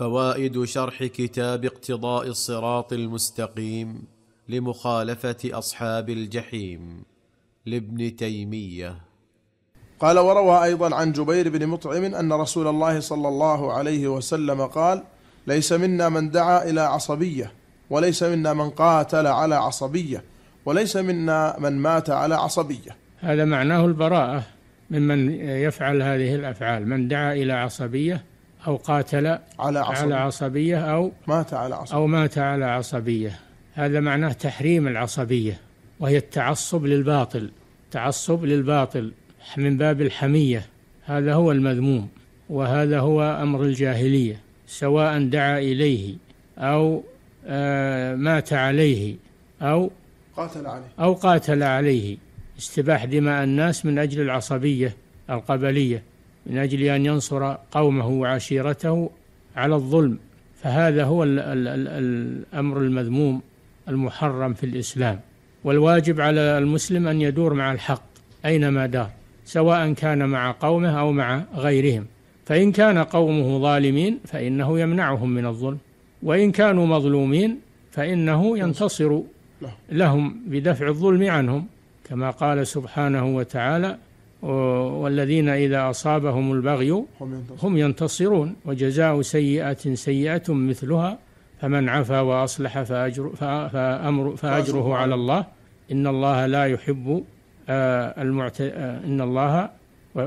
فوائد شرح كتاب اقتضاء الصراط المستقيم لمخالفه اصحاب الجحيم لابن تيميه قال وروى ايضا عن جبير بن مطعم ان رسول الله صلى الله عليه وسلم قال ليس منا من دعا الى عصبيه وليس منا من قاتل على عصبيه وليس منا من مات على عصبيه هذا معناه البراءه ممن يفعل هذه الافعال من دعا الى عصبيه أو قاتل على عصبية, على عصبية أو مات على عصبية أو مات على عصبية هذا معناه تحريم العصبية وهي التعصب للباطل تعصب للباطل من باب الحمية هذا هو المذموم وهذا هو أمر الجاهلية سواء دعا إليه أو آه، مات عليه أو قاتل عليه أو قاتل عليه استباح دماء الناس من أجل العصبية القبلية من أجل أن ينصر قومه وعشيرته على الظلم فهذا هو الأمر المذموم المحرم في الإسلام والواجب على المسلم أن يدور مع الحق أينما دار سواء كان مع قومه أو مع غيرهم فإن كان قومه ظالمين فإنه يمنعهم من الظلم وإن كانوا مظلومين فإنه ينتصر نعم. لهم بدفع الظلم عنهم كما قال سبحانه وتعالى والذين إذا أصابهم البغي هم ينتصرون وجزاء سيئة سيئة مثلها فمن عفا وأصلح فأجر فأمر فأجره على الله إن الله لا يحب آه، المعت آه، إن الله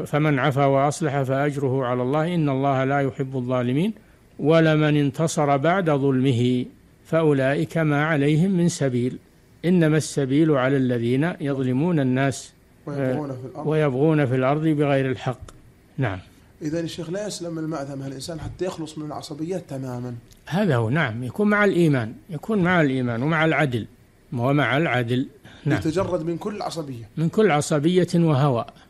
فمن عفا وأصلح فأجره على الله إن الله لا يحب الظالمين ولمن انتصر بعد ظلمه فأولئك ما عليهم من سبيل إنما السبيل على الذين يظلمون الناس ويبغون آه، في الأرض ويبغون في الأرض بغير الحق نعم إذا الشيخ لا يسلم المأثم الإنسان حتى يخلص من العصبيات تماما هذا هو نعم يكون مع الإيمان يكون مع الإيمان ومع العدل ومع العدل نعم يتجرد من كل عصبية من كل عصبية وهوى